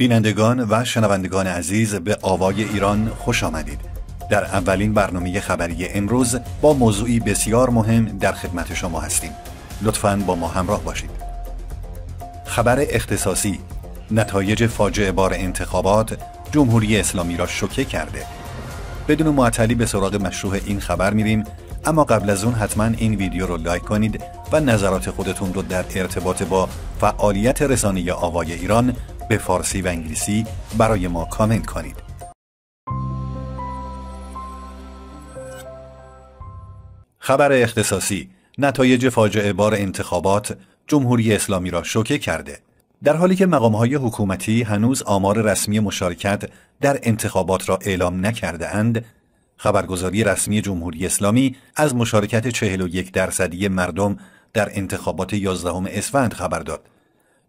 بینندگان و شنوندگان عزیز به آوای ایران خوش آمدید در اولین برنامه خبری امروز با موضوعی بسیار مهم در خدمت شما هستیم لطفاً با ما همراه باشید خبر اختصاصی نتایج فاجعه بار انتخابات جمهوری اسلامی را شوکه کرده بدون معطلی به سراغ مشروع این خبر میریم اما قبل از اون حتما این ویدیو رو لایک کنید و نظرات خودتون رو در ارتباط با فعالیت رسانه آوای ایران به فارسی و انگلیسی برای ما کامنت کنید. خبر اختصاصی نتایج فاجعه بار انتخابات جمهوری اسلامی را شوکه کرده در حالی که مقامهای حکومتی هنوز آمار رسمی مشارکت در انتخابات را اعلام نکرده اند خبرگزاری رسمی جمهوری اسلامی از مشارکت 41 درصدی مردم در انتخابات 11 اسفند خبر داد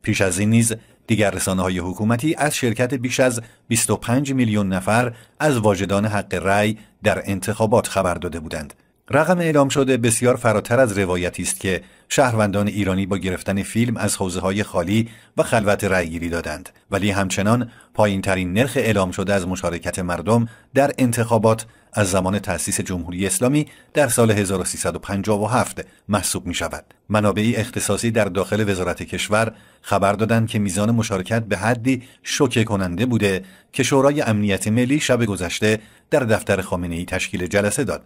پیش از این نیز دیگر رسانه های حکومتی از شرکت بیش از 25 میلیون نفر از واجدان حق رأی در انتخابات خبر داده بودند رقم اعلام شده بسیار فراتر از روایتی است که شهروندان ایرانی با گرفتن فیلم از حوزه های خالی و خلوت رأیگیری دادند ولی همچنان پایین ترین نرخ اعلام شده از مشارکت مردم در انتخابات از زمان تأسیس جمهوری اسلامی در سال 1357 محسوب می شود. منابعی اختصاصی در داخل وزارت کشور خبر دادند که میزان مشارکت به حدی شوکه کننده بوده که شورای امنیت ملی شب گذشته در دفتر خامنه ای تشکیل جلسه داد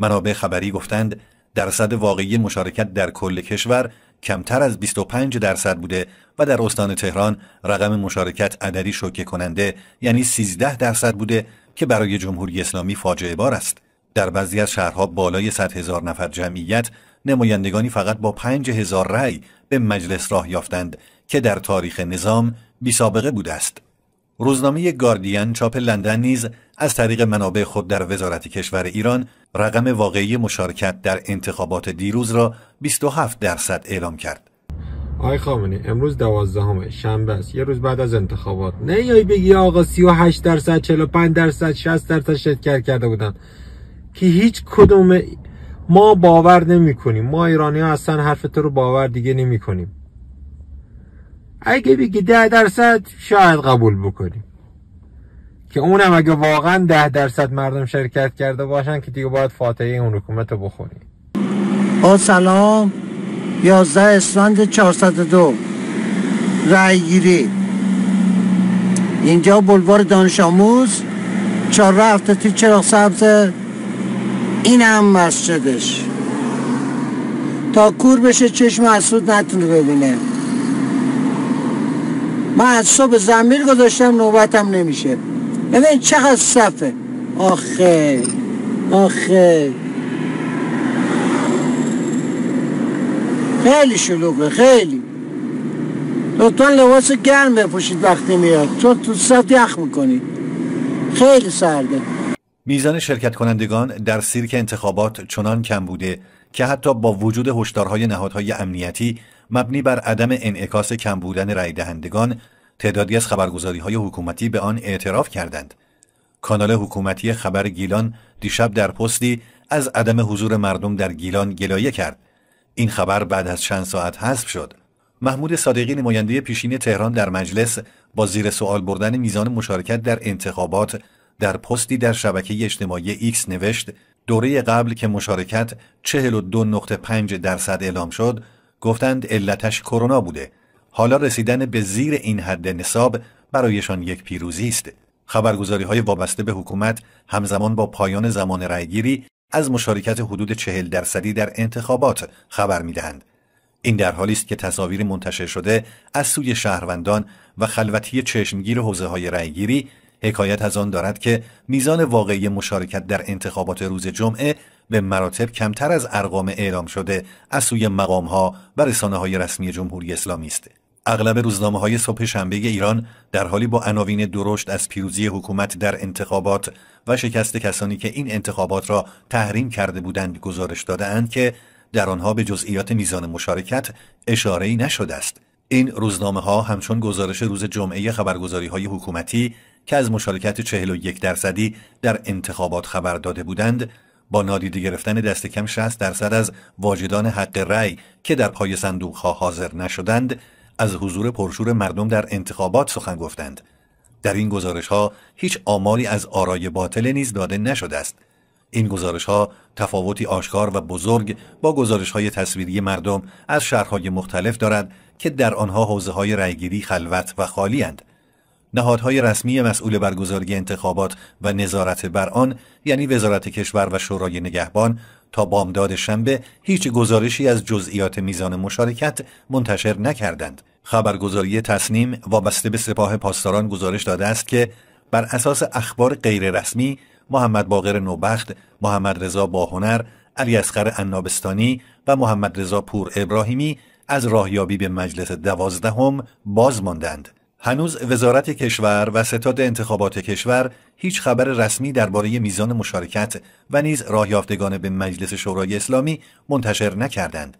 منابع خبری گفتند درصد واقعی مشارکت در کل کشور کمتر از 25 درصد بوده و در استان تهران رقم مشارکت عددی شوکه کننده یعنی 13 درصد بوده که برای جمهوری اسلامی فاجعه بار است. در بعضی از شهرها بالای 100 هزار نفر جمعیت نمایندگانی فقط با 5 هزار رأی به مجلس راه یافتند که در تاریخ نظام بی سابقه بوده است. روزنامه گاردین چاپ لندن نیز از طریق منابع خود در وزارت کشور ایران رقم واقعی مشارکت در انتخابات دیروز را 27 درصد اعلام کرد. آی خامنه امروز دوازدهم شنبه است یه روز بعد از انتخابات نه یای بگی آقا 38 درصد 45 درصد 60 درصد شرکت کرده بودن که هیچ کدوم ما باور نمی کنیم ما ایرانی ها اصلا حرف تو رو باور دیگه نمی کنیم اگه بگی ده درصد شاید قبول بکنیم که اونم اگه واقعا ده درصد مردم شرکت کرده باشن که دیگه باید فاتحه اون حکومت رو بخونیم با سلام یازده اسفند 402 رعی گیری اینجا بلوار دانش آموز چهار هفته تی چراغ سبز این هم مسجدش تا کور بشه چشم حسود نتونه ببینه من از صبح گذاشتم نوبتم نمیشه ببین یعنی چقدر صفه آخه آخه خیلی شلوغه خیلی لطفا لباس گرم بپوشید وقتی میاد چون تو صف یخ میکنی خیلی سرده میزان شرکت کنندگان در سیرک انتخابات چنان کم بوده که حتی با وجود هشدارهای نهادهای امنیتی مبنی بر عدم انعکاس کم بودن رای دهندگان تعدادی از خبرگزاری های حکومتی به آن اعتراف کردند کانال حکومتی خبر گیلان دیشب در پستی از عدم حضور مردم در گیلان گلایه کرد این خبر بعد از چند ساعت حذف شد محمود صادقی نماینده پیشین تهران در مجلس با زیر سوال بردن میزان مشارکت در انتخابات در پستی در شبکه اجتماعی ایکس نوشت دوره قبل که مشارکت 42.5 درصد اعلام شد گفتند علتش کرونا بوده حالا رسیدن به زیر این حد نصاب برایشان یک پیروزی است خبرگزاری های وابسته به حکومت همزمان با پایان زمان رأیگیری از مشارکت حدود چهل درصدی در انتخابات خبر میدهند این در حالی است که تصاویر منتشر شده از سوی شهروندان و خلوتی چشمگیر حوزه های رأیگیری حکایت از آن دارد که میزان واقعی مشارکت در انتخابات روز جمعه به مراتب کمتر از ارقام اعلام شده از سوی مقام ها و رسانه های رسمی جمهوری اسلامی است. اغلب روزنامه های صبح شنبه ایران در حالی با عناوین درشت از پیروزی حکومت در انتخابات و شکست کسانی که این انتخابات را تحریم کرده بودند گزارش دادهاند که در آنها به جزئیات میزان مشارکت اشاره نشده است. این روزنامه ها همچون گزارش روز جمعه خبرگزاری های حکومتی که از مشارکت 41 درصدی در انتخابات خبر داده بودند با نادیده گرفتن دست کم 60 درصد از واجدان حق رأی که در پای صندوق حاضر نشدند از حضور پرشور مردم در انتخابات سخن گفتند در این گزارش ها هیچ آماری از آرای باطل نیز داده نشده است این گزارش ها تفاوتی آشکار و بزرگ با گزارش های تصویری مردم از شهرهای مختلف دارد که در آنها حوزه های رأیگیری خلوت و خالی اند. نهادهای رسمی مسئول برگزاری انتخابات و نظارت بر آن یعنی وزارت کشور و شورای نگهبان تا بامداد شنبه هیچ گزارشی از جزئیات میزان مشارکت منتشر نکردند خبرگزاری تصنیم وابسته به سپاه پاسداران گزارش داده است که بر اساس اخبار غیررسمی محمد باقر نوبخت، محمد رضا باهنر، علی اصغر انابستانی و محمد رضا پور ابراهیمی از راهیابی به مجلس دوازدهم باز ماندند. هنوز وزارت کشور و ستاد انتخابات کشور هیچ خبر رسمی درباره میزان مشارکت و نیز یافتگان به مجلس شورای اسلامی منتشر نکردند.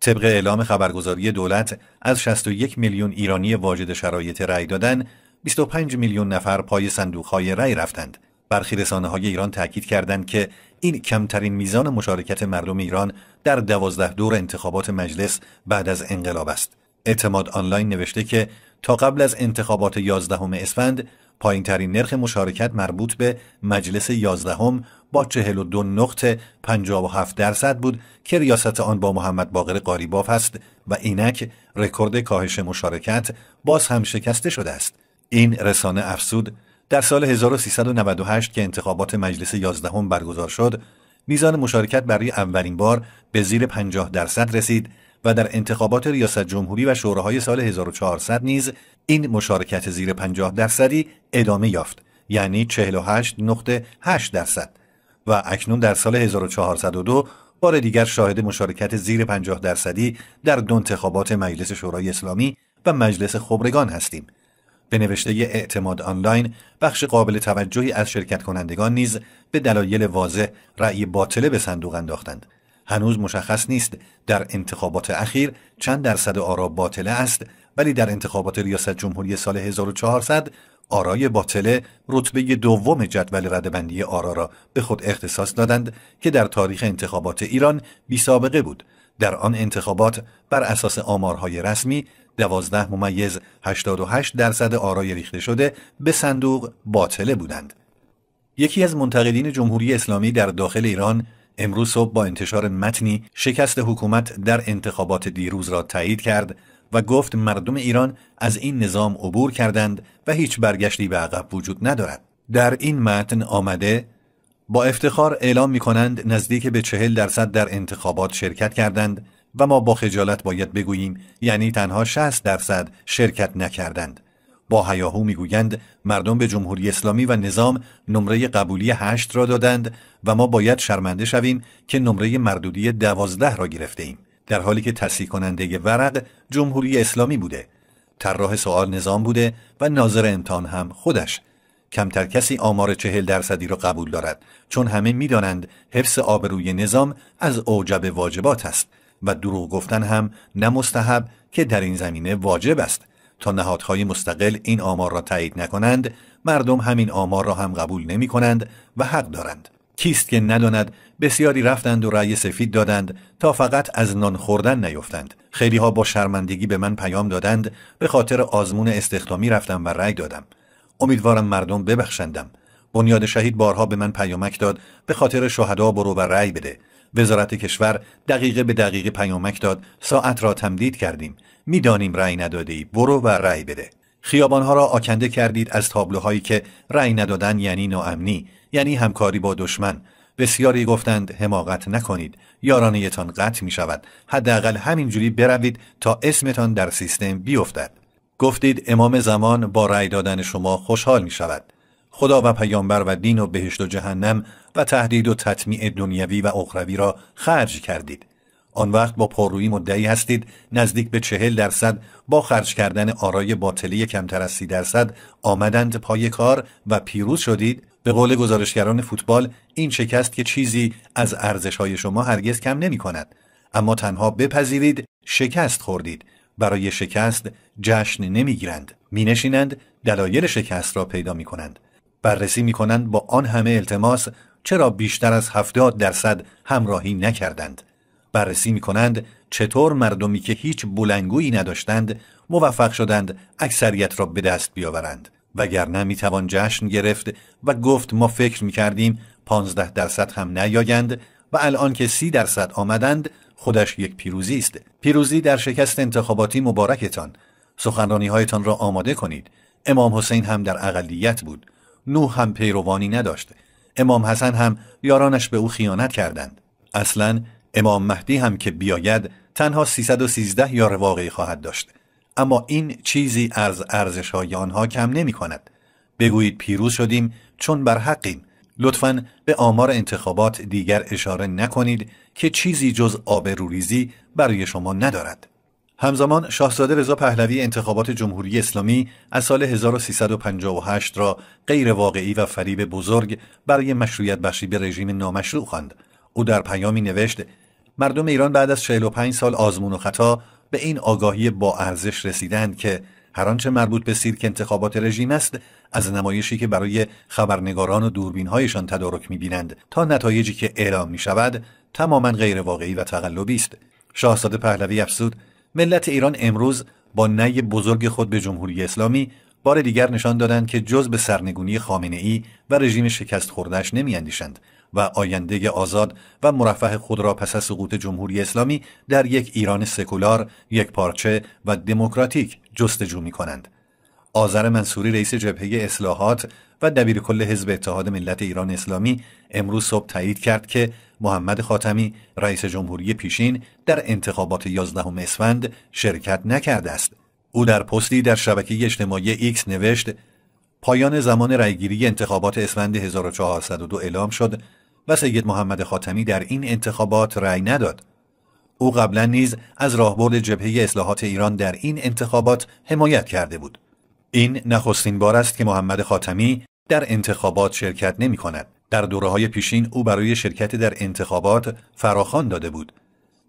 طبق اعلام خبرگزاری دولت از 61 میلیون ایرانی واجد شرایط رأی دادن 25 میلیون نفر پای صندوقهای رأی رفتند. برخی رسانه های ایران تاکید کردند که این کمترین میزان مشارکت مردم ایران در دوازده دور انتخابات مجلس بعد از انقلاب است. اعتماد آنلاین نوشته که تا قبل از انتخابات 11 اسفند پایین ترین نرخ مشارکت مربوط به مجلس 11 هم با 42 نقط 57 درصد بود که ریاست آن با محمد باقر قاریباف است و اینک رکورد کاهش مشارکت باز هم شکسته شده است. این رسانه افسود در سال 1398 که انتخابات مجلس 11 برگزار شد میزان مشارکت برای اولین بار به زیر 50 درصد رسید و در انتخابات ریاست جمهوری و شوراهای سال 1400 نیز این مشارکت زیر 50 درصدی ادامه یافت یعنی 48.8 درصد و اکنون در سال 1402 بار دیگر شاهد مشارکت زیر 50 درصدی در دو انتخابات مجلس شورای اسلامی و مجلس خبرگان هستیم به نوشته اعتماد آنلاین بخش قابل توجهی از شرکت کنندگان نیز به دلایل واضح رأی باطله به صندوق انداختند هنوز مشخص نیست در انتخابات اخیر چند درصد آرا باطله است ولی در انتخابات ریاست جمهوری سال 1400 آرای باطله رتبه دوم جدول ردبندی آرا را به خود اختصاص دادند که در تاریخ انتخابات ایران بی سابقه بود در آن انتخابات بر اساس آمارهای رسمی 12 ممیز 88 درصد آرای ریخته شده به صندوق باطله بودند. یکی از منتقدین جمهوری اسلامی در داخل ایران امروز صبح با انتشار متنی شکست حکومت در انتخابات دیروز را تایید کرد و گفت مردم ایران از این نظام عبور کردند و هیچ برگشتی به عقب وجود ندارد در این متن آمده با افتخار اعلام می کنند نزدیک به چهل درصد در انتخابات شرکت کردند و ما با خجالت باید بگوییم یعنی تنها 60 درصد شرکت نکردند با هیاهو میگویند مردم به جمهوری اسلامی و نظام نمره قبولی هشت را دادند و ما باید شرمنده شویم که نمره مردودی دوازده را گرفته ایم در حالی که تصحیح کننده ورق جمهوری اسلامی بوده طراح سوال نظام بوده و ناظر امتحان هم خودش کمتر کسی آمار چهل درصدی را قبول دارد چون همه میدانند حفظ آبروی نظام از اوجب واجبات است و دروغ گفتن هم نه مستحب که در این زمینه واجب است تا نهادهای مستقل این آمار را تایید نکنند مردم همین آمار را هم قبول نمی کنند و حق دارند کیست که نداند بسیاری رفتند و رأی سفید دادند تا فقط از نان خوردن نیفتند خیلی ها با شرمندگی به من پیام دادند به خاطر آزمون استخدامی رفتم و رأی دادم امیدوارم مردم ببخشندم بنیاد شهید بارها به من پیامک داد به خاطر شهدا برو و رأی بده وزارت کشور دقیقه به دقیقه پیامک داد ساعت را تمدید کردیم میدانیم رأی ندادی. برو و رأی بده خیابانها را آکنده کردید از تابلوهایی که رأی ندادن یعنی ناامنی یعنی همکاری با دشمن بسیاری گفتند حماقت نکنید یارانیتان قطع می شود حداقل همینجوری بروید تا اسمتان در سیستم بیفتد گفتید امام زمان با رأی دادن شما خوشحال می شود خدا و پیامبر و دین و بهشت و جهنم و تهدید و تطمیع دنیوی و اخروی را خرج کردید آن وقت با پارویی مدعی هستید نزدیک به چهل درصد با خرج کردن آرای باطلی کمتر از سی درصد آمدند پای کار و پیروز شدید به قول گزارشگران فوتبال این شکست که چیزی از ارزش های شما هرگز کم نمی کند اما تنها بپذیرید شکست خوردید برای شکست جشن نمیگیرند مینشینند دلایل شکست را پیدا می کنند بررسی می کنند با آن همه التماس چرا بیشتر از 70 درصد همراهی نکردند بررسی می کنند چطور مردمی که هیچ بلنگویی نداشتند موفق شدند اکثریت را به دست بیاورند وگرنه می توان جشن گرفت و گفت ما فکر می کردیم 15 درصد هم نیایند و الان که 30 درصد آمدند خودش یک پیروزی است پیروزی در شکست انتخاباتی مبارکتان سخنرانی هایتان را آماده کنید امام حسین هم در اقلیت بود نوح هم پیروانی نداشت امام حسن هم یارانش به او خیانت کردند اصلا امام مهدی هم که بیاید تنها 313 یار واقعی خواهد داشت اما این چیزی از ارزش های آنها کم نمی کند بگویید پیروز شدیم چون بر حقیم لطفا به آمار انتخابات دیگر اشاره نکنید که چیزی جز آبروریزی برای شما ندارد همزمان شاهزاده رضا پهلوی انتخابات جمهوری اسلامی از سال 1358 را غیر واقعی و فریب بزرگ برای مشروعیت بخشی به رژیم نامشروع خواند. او در پیامی نوشت مردم ایران بعد از 45 سال آزمون و خطا به این آگاهی با ارزش رسیدند که هر آنچه مربوط به سیرک انتخابات رژیم است از نمایشی که برای خبرنگاران و دوربینهایشان تدارک میبینند تا نتایجی که اعلام می شود تماما واقعی و تقلبی است شاهزاده پهلوی افزود ملت ایران امروز با نی بزرگ خود به جمهوری اسلامی بار دیگر نشان دادند که جز به سرنگونی خامنه ای و رژیم شکست خوردهش اندیشند و آینده آزاد و مرفه خود را پس از سقوط جمهوری اسلامی در یک ایران سکولار، یک پارچه و دموکراتیک جستجو می کنند. آذر منصوری رئیس جبهه اصلاحات و دبیر کل حزب اتحاد ملت ایران اسلامی امروز صبح تایید کرد که محمد خاتمی رئیس جمهوری پیشین در انتخابات 11 اسفند شرکت نکرده است. او در پستی در شبکه اجتماعی ایکس نوشت پایان زمان رأیگیری انتخابات اسفند 1402 اعلام شد و سید محمد خاتمی در این انتخابات رأی نداد. او قبلا نیز از راهبرد جبهه اصلاحات ایران در این انتخابات حمایت کرده بود. این نخستین بار است که محمد خاتمی در انتخابات شرکت نمی در دوره های پیشین او برای شرکت در انتخابات فراخان داده بود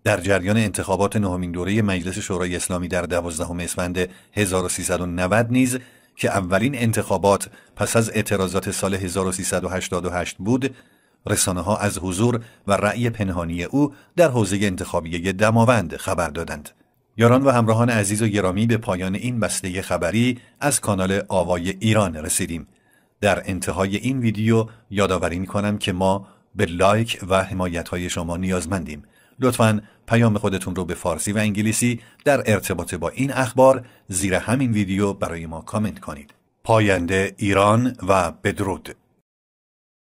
در جریان انتخابات نهمین دوره مجلس شورای اسلامی در دوازدهم اسفند 1390 نیز که اولین انتخابات پس از اعتراضات سال 1388 بود رسانه ها از حضور و رأی پنهانی او در حوزه انتخابیه دماوند خبر دادند یاران و همراهان عزیز و گرامی به پایان این بسته خبری از کانال آوای ایران رسیدیم در انتهای این ویدیو یادآوری می کنم که ما به لایک و حمایت های شما نیازمندیم. لطفا پیام خودتون رو به فارسی و انگلیسی در ارتباط با این اخبار زیر همین ویدیو برای ما کامنت کنید. پاینده ایران و بدرود